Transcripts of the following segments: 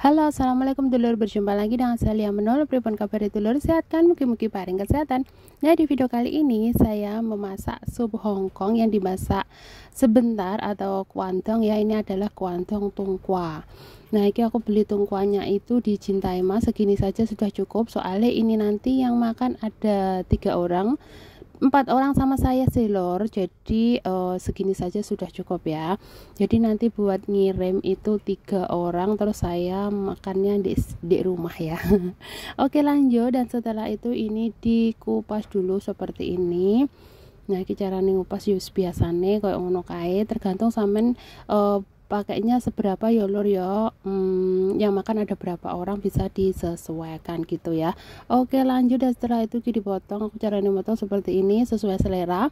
Halo, Assalamualaikum dulur, berjumpa lagi dengan saya Lia Menol, Pripon Kabar Dulur, kan? mungkin-mungkin paling kesehatan. Nah, di video kali ini saya memasak sup Hongkong yang dimasak sebentar atau kuantong ya, ini adalah kuantong tungkwa. Nah, ini aku beli tungkuanya itu di Mas. segini saja sudah cukup, soalnya ini nanti yang makan ada tiga orang, empat orang sama saya sih lor jadi uh, segini saja sudah cukup ya jadi nanti buat ngirim itu tiga orang terus saya makannya di, di rumah ya oke lanjut dan setelah itu ini dikupas dulu seperti ini nah cara carane ngupas biasanya kayak ngono kae tergantung sama uh, eh, pakainya seberapa ya lur ya hmm, yang makan ada berapa orang bisa disesuaikan gitu ya oke lanjut dan setelah itu dipotong aku caranya potong seperti ini sesuai selera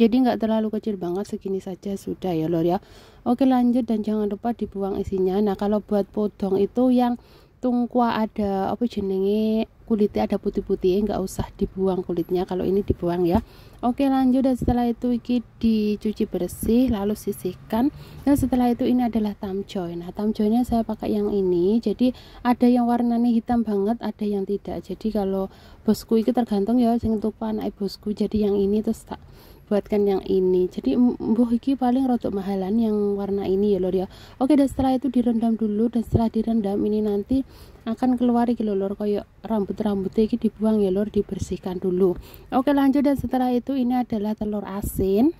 jadi nggak terlalu kecil banget segini saja sudah ya lor ya oke lanjut dan jangan lupa dibuang isinya nah kalau buat podong itu yang tungkwa ada apa jenenge kulitnya ada putih-putih nggak usah dibuang kulitnya kalau ini dibuang ya oke lanjut dan setelah itu iki dicuci bersih lalu sisihkan dan setelah itu ini adalah tamjoy nah tamjoynya saya pakai yang ini jadi ada yang warnanya hitam banget ada yang tidak jadi kalau bosku itu tergantung ya sing tupan bosku jadi yang ini terus tak buatkan yang ini jadi mbuh iki paling rotok mahalan yang warna ini ya lor ya oke dan setelah itu direndam dulu dan setelah direndam ini nanti akan keluar iki lor koyo rambut-rambut iki dibuang ya lor dibersihkan dulu oke lanjut dan setelah itu ini adalah telur asin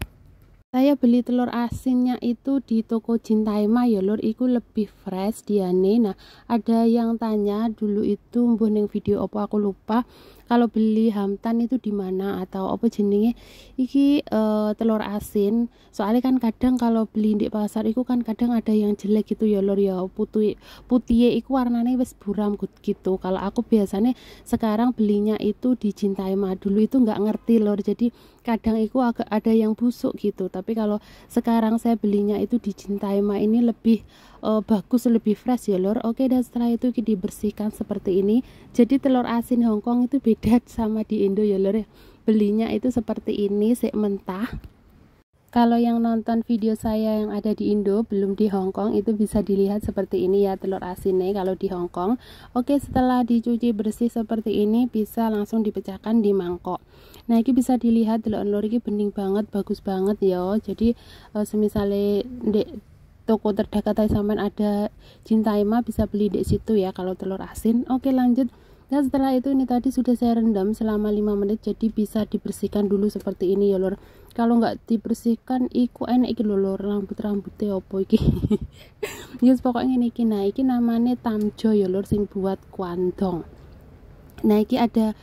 saya beli telur asinnya itu di toko Jintaima ya lor iku lebih fresh dia nih nah ada yang tanya dulu itu mbuh video apa aku lupa kalau beli hamtan itu di mana atau apa jenenge iki eh, telur asin soalnya kan kadang kalau beli di pasar itu kan kadang ada yang jelek gitu ya lor ya putih putih iku warnanya wes buram gitu kalau aku biasanya sekarang belinya itu di Cintaema dulu itu nggak ngerti lor jadi kadang iku agak ada yang busuk gitu tapi kalau sekarang saya belinya itu di Cintaema ini lebih uh, bagus lebih fresh ya lor oke dan setelah itu dibersihkan seperti ini jadi telur asin Hongkong itu beda sama di Indo ya lor ya. belinya itu seperti ini sih mentah kalau yang nonton video saya yang ada di Indo belum di Hong Kong itu bisa dilihat seperti ini ya telur asinnya kalau di Hong Kong. Oke setelah dicuci bersih seperti ini bisa langsung dipecahkan di mangkok. Nah ini bisa dilihat telur telur ini bening banget bagus banget ya. Jadi eh, semisalnya toko terdekat sampean ada Cinta Ema bisa beli di situ ya kalau telur asin. Oke, lanjut. Dan setelah itu ini tadi sudah saya rendam selama 5 menit jadi bisa dibersihkan dulu seperti ini ya lor. Kalau nggak dibersihkan iku enak iki lor rambut-rambutnya opo iki. yes pokoknya ini iki nah, iki namanya tamjo ya lor sing buat kuantong. Nah iki ada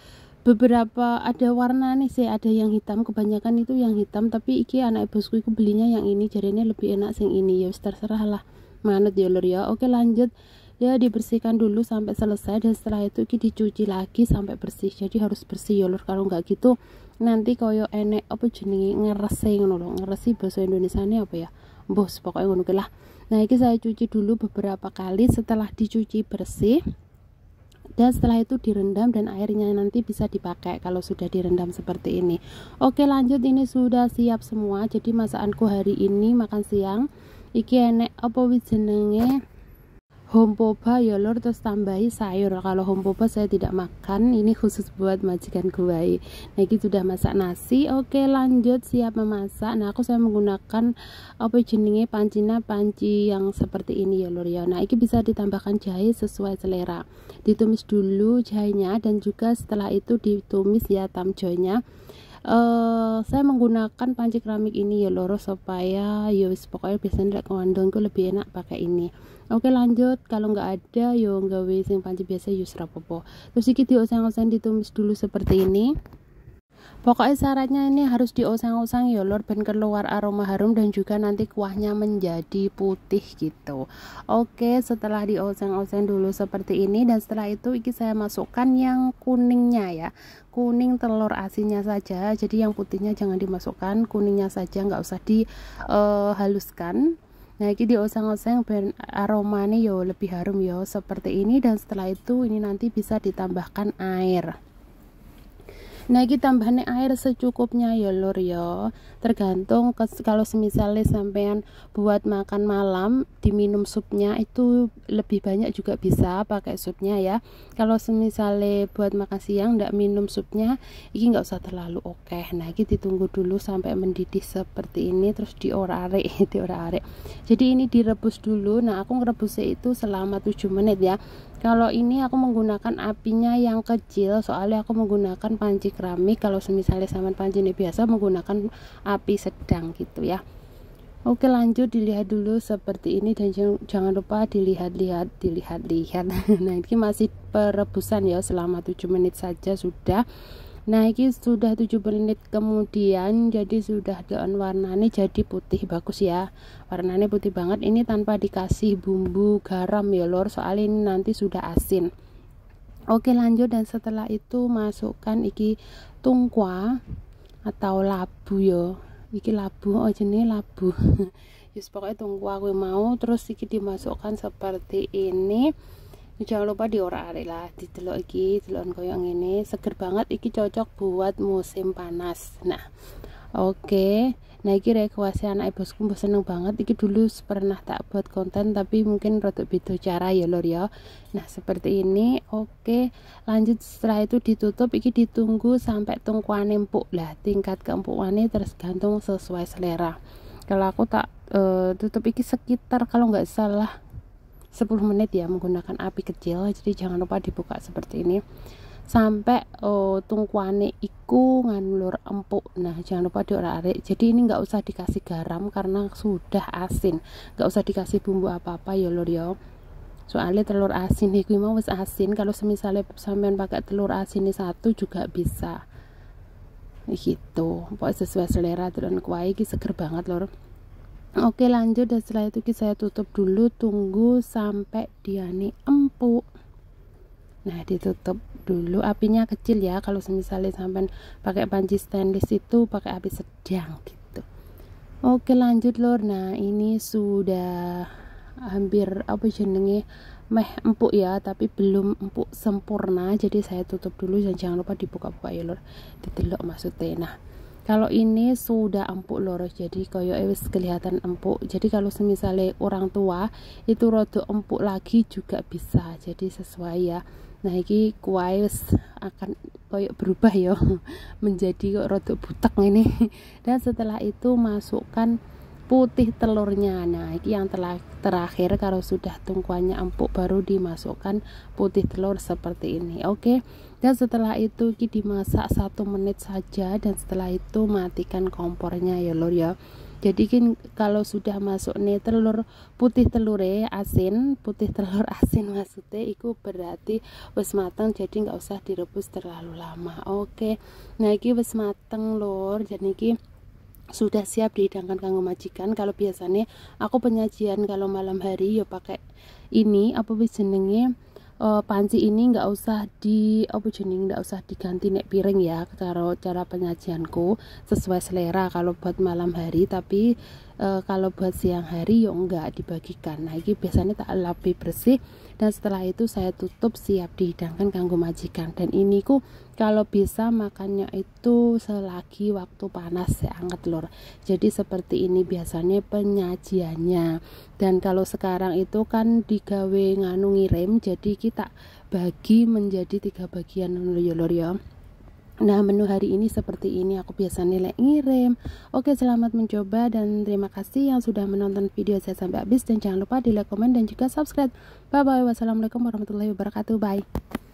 beberapa ada warna nih sih ada yang hitam kebanyakan itu yang hitam tapi iki anak bosku iku belinya yang ini jadinya lebih enak sing ini ya terserah lah manut ya lor ya oke lanjut ya dibersihkan dulu sampai selesai dan setelah itu iki dicuci lagi sampai bersih jadi harus bersih ya lor kalau nggak gitu nanti koyo enek apa jenenge ngeresi ngono lho ngeresi bahasa Indonesia ini apa ya bos pokoknya ngono lah nah iki saya cuci dulu beberapa kali setelah dicuci bersih dan setelah itu direndam dan airnya nanti bisa dipakai kalau sudah direndam seperti ini oke lanjut ini sudah siap semua jadi masakanku hari ini makan siang iki enek apa jenenge hompoba ya lor terus tambahi sayur kalau hompoba saya tidak makan ini khusus buat majikan kuai nah ini sudah masak nasi oke lanjut siap memasak nah aku saya menggunakan apa jenenge pancina panci yang seperti ini ya lor ya nah ini bisa ditambahkan jahe sesuai selera ditumis dulu jahenya dan juga setelah itu ditumis ya tamjonya uh, saya menggunakan panci keramik ini ya loro supaya ya pokoknya biasanya rek ngondongku lebih enak pakai ini oke lanjut kalau nggak ada yo nggawe sing panci biasa yo serapopo terus iki dioseng-oseng ditumis dulu seperti ini Pokoknya syaratnya ini harus dioseng-oseng ya lor ben keluar aroma harum dan juga nanti kuahnya menjadi putih gitu. Oke, setelah dioseng-oseng dulu seperti ini dan setelah itu iki saya masukkan yang kuningnya ya. Kuning telur asinnya saja. Jadi yang putihnya jangan dimasukkan, kuningnya saja nggak usah dihaluskan. Eh, uh, Nah, ini dioseng-oseng biar aromanya yo lebih harum yo ya seperti ini dan setelah itu ini nanti bisa ditambahkan air. Nah, ini tambahnya air secukupnya ya lor ya. Tergantung ke, kalau semisalnya sampean buat makan malam diminum supnya itu lebih banyak juga bisa pakai supnya ya. Kalau semisalnya buat makan siang tidak minum supnya, ini nggak usah terlalu oke. Okay. Nah, ini ditunggu dulu sampai mendidih seperti ini terus diorare, diorare. Jadi ini direbus dulu. Nah, aku ngerebusnya itu selama 7 menit ya kalau ini aku menggunakan apinya yang kecil soalnya aku menggunakan panci keramik kalau misalnya sama panci ini biasa menggunakan api sedang gitu ya Oke lanjut dilihat dulu seperti ini dan jangan lupa dilihat-lihat dilihat-lihat nah ini masih perebusan ya selama 7 menit saja sudah nah ini sudah 7 menit kemudian jadi sudah warna warnanya jadi putih bagus ya warnanya putih banget ini tanpa dikasih bumbu garam ya lor soalnya ini nanti sudah asin oke lanjut dan setelah itu masukkan iki tungkwa atau labu ya iki labu oh jenis labu yes pokoknya tungkwa aku mau terus iki dimasukkan seperti ini jangan lupa diorak-arik lah telur iki telur koyong ini seger banget iki cocok buat musim panas nah oke okay. nah iki rekuasi anak bosku mbok seneng banget iki dulu pernah tak buat konten tapi mungkin rotok beda cara ya lor ya nah seperti ini oke okay. lanjut setelah itu ditutup iki ditunggu sampai tungkuan empuk lah tingkat keempukannya terus gantung sesuai selera kalau aku tak uh, tutup iki sekitar kalau nggak salah 10 menit ya menggunakan api kecil jadi jangan lupa dibuka seperti ini sampai oh, tungkuane iku nganulur empuk nah jangan lupa diorak-arik jadi ini nggak usah dikasih garam karena sudah asin nggak usah dikasih bumbu apa-apa ya lor, ya soalnya telur asin iku mau asin kalau semisalnya sampean pakai telur asin ini satu juga bisa gitu pokoknya sesuai selera telur kuah seger banget lor Oke lanjut dan setelah itu saya tutup dulu tunggu sampai dia nih empuk nah ditutup dulu apinya kecil ya kalau misalnya sampai pakai panci stainless itu pakai api sedang gitu oke lanjut lor nah ini sudah hampir apa ya, jenenge meh empuk ya tapi belum empuk sempurna jadi saya tutup dulu dan jangan lupa dibuka-buka ya lor ditelok maksudnya nah kalau ini sudah empuk lurus jadi koyo e wis kelihatan empuk jadi kalau semisalnya orang tua itu rodo empuk lagi juga bisa jadi sesuai ya nah ini kuai e akan koyo berubah ya menjadi kok rodo butek ini dan setelah itu masukkan putih telurnya nah ini yang terakhir kalau sudah tungkuannya empuk baru dimasukkan putih telur seperti ini oke dan setelah itu ini dimasak satu menit saja dan setelah itu matikan kompornya ya lor ya jadi kalau sudah masuk nih telur putih telur asin putih telur asin maksudnya itu berarti wis mateng jadi nggak usah direbus terlalu lama oke nah ini wis mateng lor jadi ini sudah siap dihidangkan kanggo majikan kalau biasanya aku penyajian kalau malam hari ya pakai ini apa jenenge uh, panci ini nggak usah di apa jeneng nggak usah diganti nek piring ya cara cara penyajianku sesuai selera kalau buat malam hari tapi e, kalau buat siang hari ya enggak dibagikan nah ini biasanya tak lebih bersih dan setelah itu saya tutup siap dihidangkan kanggo majikan dan ini ku kalau bisa makannya itu selagi waktu panas saya angkat telur. jadi seperti ini biasanya penyajiannya dan kalau sekarang itu kan digawe nganu ngirim jadi kita bagi menjadi tiga bagian lor ya Nah, menu hari ini seperti ini. Aku biasa nilai ngirim. Oke, selamat mencoba dan terima kasih yang sudah menonton video saya sampai habis. Dan jangan lupa di like, komen, dan juga subscribe. Bye-bye. Wassalamualaikum warahmatullahi wabarakatuh. Bye.